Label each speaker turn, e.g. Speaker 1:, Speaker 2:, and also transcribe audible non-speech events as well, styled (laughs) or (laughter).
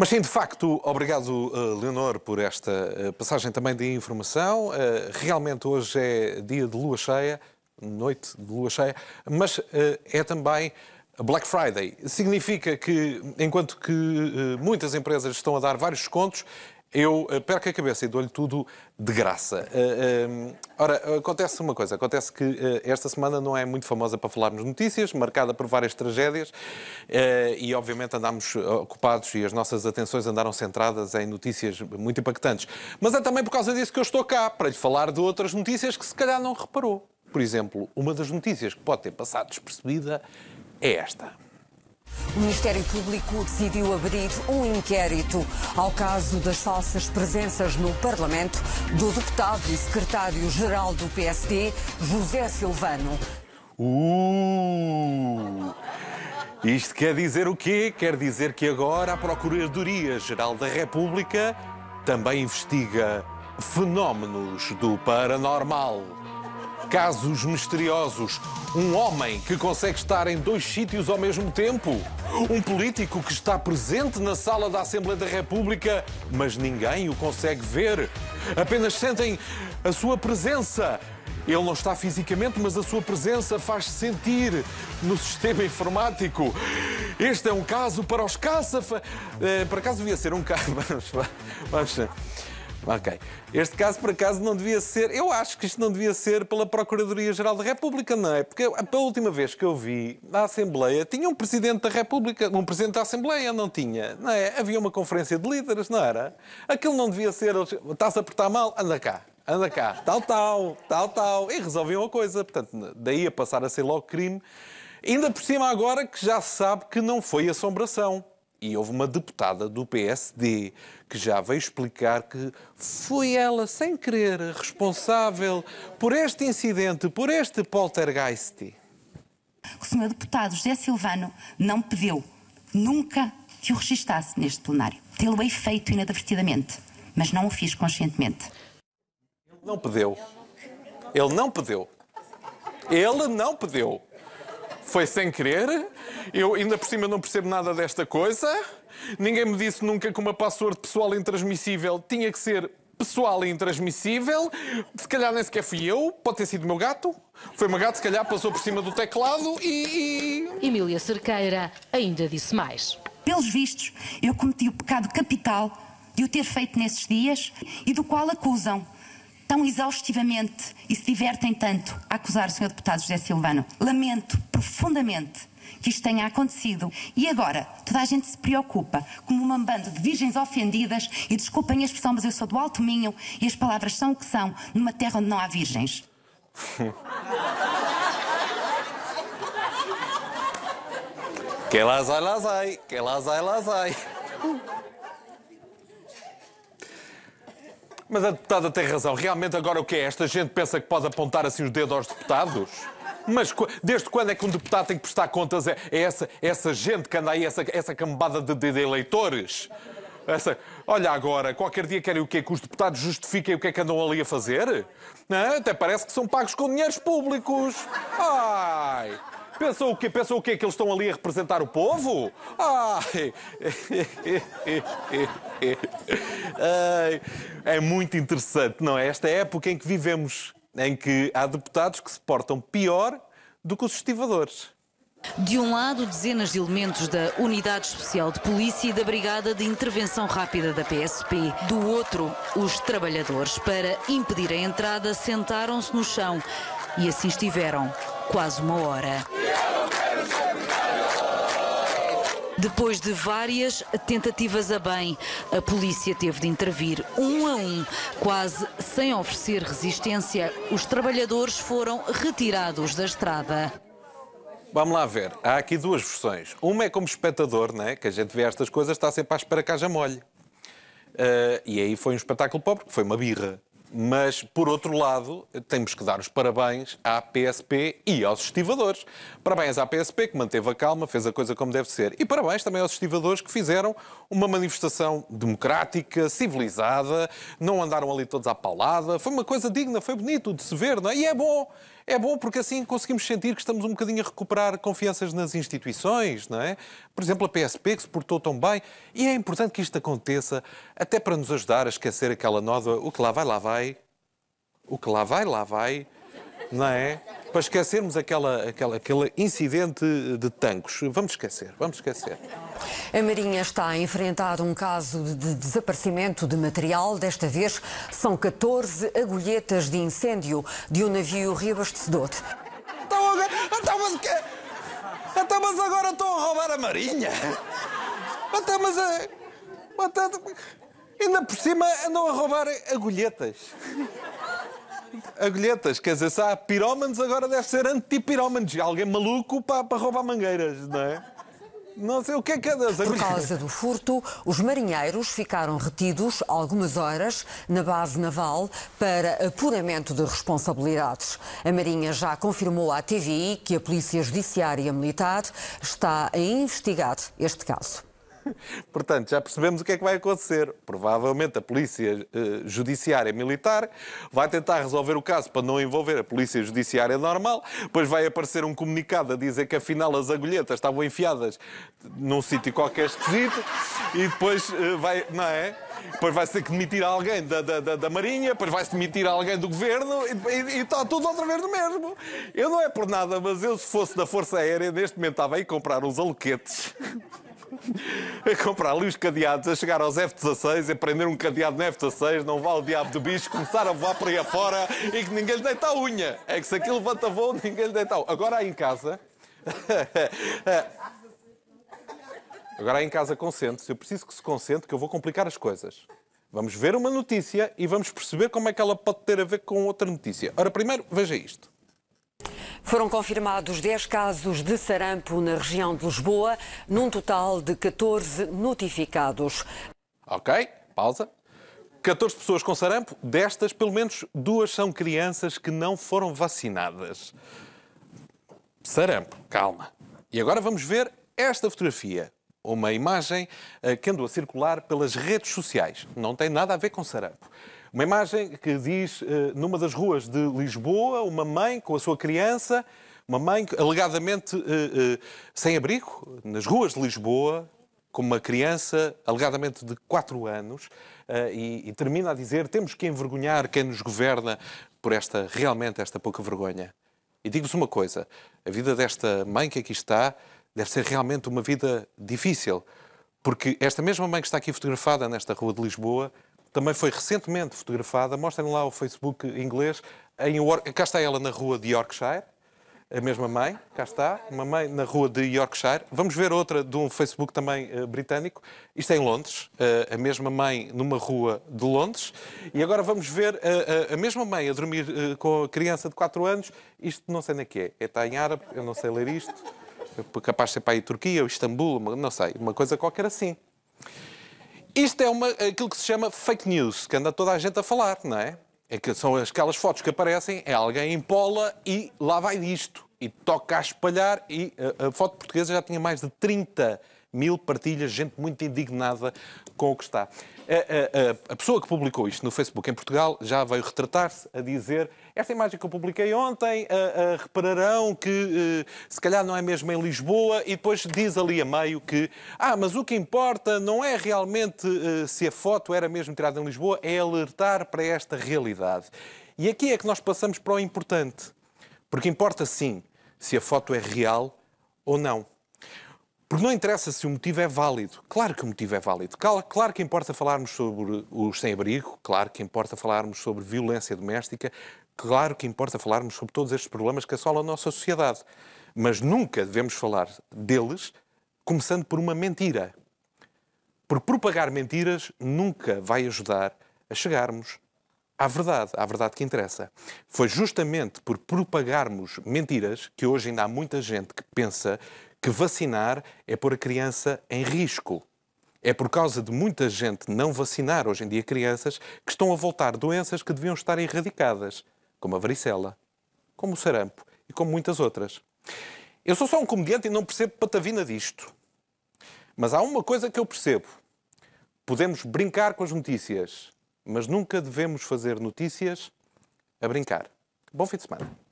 Speaker 1: Mas sim, de facto, obrigado, eh, Leonor, por esta eh, passagem também de informação. Eh, realmente hoje é dia de lua cheia, noite de lua cheia, mas é também Black Friday. Significa que, enquanto que muitas empresas estão a dar vários descontos, eu eh, perco a cabeça e dou-lhe tudo de graça. Eh, ehm, ora, acontece uma coisa: acontece que eh, esta semana não é muito famosa para falarmos notícias, marcada por várias tragédias, e obviamente andámos ocupados e as nossas atenções andaram centradas em notícias muito impactantes. Mas é também por causa disso que eu estou cá, para lhe falar de outras notícias que se calhar não reparou. Por exemplo, uma das notícias que pode ter passado despercebida é esta.
Speaker 2: O Ministério Público decidiu abrir um inquérito ao caso das falsas presenças no Parlamento do deputado e secretário-geral do PSD, José Silvano.
Speaker 1: Uh, isto quer dizer o quê? Quer dizer que agora a Procuradoria-Geral da República também investiga fenómenos do paranormal. Casos misteriosos. Um homem que consegue estar em dois sítios ao mesmo tempo. Um político que está presente na sala da Assembleia da República, mas ninguém o consegue ver. Apenas sentem a sua presença. Ele não está fisicamente, mas a sua presença faz-se sentir no sistema informático. Este é um caso para os caça. Eh, para acaso devia ser um caso. (laughs) Vamos, vamos. Ok. Este caso, por acaso, não devia ser. Eu acho que isto não devia ser pela Procuradoria-Geral da República, não é? Porque a última vez que eu vi na Assembleia tinha um Presidente da República, um Presidente da Assembleia, não tinha? Não é? Havia uma conferência de líderes, não era? Aquilo não devia ser. Está-se a portar mal? Anda cá anda cá, tal, tal, tal, tal. E resolviam a coisa. Portanto, daí a passar a ser logo crime. Ainda por cima, agora que já se sabe que não foi assombração. E houve uma deputada do PSD que já veio explicar que foi ela, sem querer, responsável por este incidente, por este poltergeist.
Speaker 2: O senhor deputado José Silvano não pediu nunca que o registasse neste plenário. Tê-lo-ei feito inadvertidamente, mas não o fiz conscientemente.
Speaker 1: Ele não pediu. Ele não pediu. Ele não pediu. Foi sem querer. Eu ainda por cima não percebo nada desta coisa. Ninguém me disse nunca que uma password pessoal intransmissível tinha que ser pessoal e intransmissível. Se calhar nem sequer fui eu, pode ter sido o meu gato. Foi o meu gato, se calhar passou por cima do teclado e.
Speaker 2: e... Emília Cerqueira ainda disse mais. Pelos vistos, eu cometi o pecado capital de o ter feito nesses dias e do qual acusam tão exaustivamente e se divertem tanto a acusar o Sr. Deputado José Silvano. Lamento profundamente que isto tenha acontecido. E agora, toda a gente se preocupa, como um bando de virgens ofendidas, e desculpem a expressão, mas eu sou do Alto Minho e as palavras são o que são,
Speaker 1: numa terra onde não há virgens. que lá sai, lá sai. Que lá sai, lá sai. Hum. Mas a deputada tem razão. Realmente agora o que é? Esta gente pensa que pode apontar assim os dedos aos deputados? Mas desde quando é que um deputado tem que prestar contas a, essa, essa gente que anda aí, essa, essa cambada de, de, de eleitores? Essa, olha agora, qualquer dia querem o quê? Que os deputados justifiquem o que é que andam ali a fazer? Não, até parece que são pagos com dinheiros públicos. Ai! Pensou o quê? Pensou o quê? Que eles estão ali a representar o povo? Ai! Ai. É muito interessante, não é? Esta é época em que vivemos, em que há deputados que se portam pior do que os estivadores.
Speaker 2: De um lado, dezenas de elementos da Unidade Especial de Polícia e da Brigada de Intervenção Rápida da PSP. Do outro, os trabalhadores, para impedir a entrada, sentaram-se no chão e assim estiveram quase uma hora. Depois de várias tentativas a bem, a polícia teve de intervir um a um, quase sem oferecer resistência. Os trabalhadores foram retirados da estrada.
Speaker 1: Vamos lá ver, há aqui duas versões. Uma é como espectador, né? que a gente vê estas coisas, está sempre à espera que haja molho. Uh, e aí foi um espetáculo pobre, que foi uma birra. Mas, por outro lado, temos que dar os parabéns à PSP e aos estivadores. Parabéns à PSP, que manteve a calma, fez a coisa como deve ser. E parabéns também aos estivadores que fizeram uma manifestação democrática, civilizada, não andaram ali todos à palada. Foi uma coisa digna, foi bonito de se ver, não é? E é bom. É bom porque assim conseguimos sentir que estamos um bocadinho a recuperar confianças nas instituições, não é? Por exemplo, a PSP que se portou tão bem e é importante que isto aconteça até para nos ajudar a esquecer aquela nódoa, o que lá vai, lá vai, o que lá vai, lá vai, não é? Para esquecermos aquela, aquela, aquele incidente de tancos. Vamos esquecer, vamos esquecer.
Speaker 2: A Marinha está a enfrentar um caso de desaparecimento de material. Desta vez são 14 agulhetas de incêndio de um navio reabastecedor.
Speaker 1: Então, então, mas, até então, mas agora estão a roubar a Marinha. Até então, mas. Até, eh, então, ainda por cima andam a roubar agulhetas agulhetas. Quer dizer, se há pirómanos, agora deve ser anti-pirómanos. Alguém maluco para, para roubar mangueiras, não é? Não sei o que é que é das Por causa
Speaker 2: do furto, os marinheiros ficaram retidos algumas horas na base naval para apuramento de responsabilidades. A Marinha já confirmou à TVI que a Polícia Judiciária Militar está a investigar este caso.
Speaker 1: (laughs) Portanto, já percebemos o que é que vai acontecer. Provavelmente a polícia eh, judiciária militar vai tentar resolver o caso para não envolver a polícia judiciária normal, depois vai aparecer um comunicado a dizer que afinal as agulhetas estavam enfiadas num sítio qualquer esquisito e depois eh, vai, não é? Depois vai-se ter que demitir alguém da, da, da, da Marinha, depois vai-se demitir alguém do governo e, e está tudo outra vez no mesmo. Eu não é por nada, mas eu se fosse da Força Aérea neste momento estava aí a comprar uns aloquetes (laughs) a é comprar ali os cadeados, a é chegar aos F-16, a prender um cadeado no F-16, não vá o diabo do bicho, começar a voar para aí afora e que ninguém lhe deita a unha. É que se aquilo levanta voo, ninguém lhe deita a unha. Agora aí em casa... (laughs) Agora aí em casa consente-se. Eu preciso que se consente que eu vou complicar as coisas. Vamos ver uma notícia e vamos perceber como é que ela pode ter a ver com outra notícia. Ora, primeiro, veja isto. Foram confirmados 10 casos
Speaker 2: de sarampo na região de Lisboa, num total de 14 notificados.
Speaker 1: Ok, pausa. 14 pessoas com sarampo, destas, pelo menos duas são crianças que não foram vacinadas. Sarampo, calma. E agora vamos ver esta fotografia, uma imagem eh, que andou a circular pelas redes sociais. Não tem nada a ver com sarampo. Uma imagem que diz, eh, numa das ruas de Lisboa, uma mãe com a sua criança, uma mãe alegadamente eh, eh, sem abrigo, nas ruas de Lisboa, com uma criança alegadamente de 4 anos, e, termina a dizer: temos que envergonhar quem nos governa por esta, realmente, esta pouca vergonha. E digo-vos uma coisa: a vida desta mãe que aqui está deve ser realmente uma vida difícil, porque esta mesma mãe que está aqui fotografada nesta rua de Lisboa também foi recentemente fotografada, mostrem lá o Facebook inglês, em, cá está ela na rua de Yorkshire, a mesma mãe, cá está, uma mãe na rua de Yorkshire. Vamos ver outra de um Facebook também uh, britânico, isto é em Londres, uh, a mesma mãe numa rua de Londres. E agora vamos ver eh, a mesma mãe a dormir com a criança de 4 anos, isto não sei nem que é, está é em árabe, eu não sei ler isto, é capaz de ser para aí Turquia ou Istambul, não sei, uma coisa qualquer assim. Isto é uma, aquilo que se chama fake news, que anda toda a gente a falar, não é? é que são aquelas fotos que aparecem, é alguém em pola e lá vai disto. E toca a espalhar e a, eh, a foto portuguesa já tinha mais de 30 mil partilhas, gente muito indignada com o que está. A, a, a, pessoa que publicou isto no Facebook em Portugal já veio retratar-se a dizer esta imagem que eu publiquei ontem, a, repararão que eh, se calhar não é mesmo em Lisboa, e depois diz ali a meio que ah, mas o que importa não é realmente eh, se a foto era mesmo tirada em Lisboa, é alertar para esta realidade. E aqui é que nós passamos para o importante, porque importa sim se a foto é real ou não. Porque não interessa se o motivo é válido. Claro que o motivo é válido. Claro que importa falarmos sobre os sem-abrigo, claro que importa falarmos sobre violência doméstica, claro que importa falarmos sobre todos estes problemas que assolam a nossa sociedade. Mas nunca devemos falar deles começando por uma mentira. Porque propagar mentiras nunca vai ajudar a chegarmos à verdade, à verdade que interessa. Foi justamente por propagarmos mentiras que hoje ainda há muita gente que pensa que vacinar é pôr a criança em risco. É por causa de muita gente não vacinar hoje em dia crianças que estão a voltar doenças que deviam estar erradicadas, como a varicela, como o sarampo e como muitas outras. Eu sou só um comediante e não percebo patavina disto. Mas há uma coisa que eu percebo. Podemos brincar com as notícias, mas nunca devemos fazer notícias a brincar. Bom fim de semana.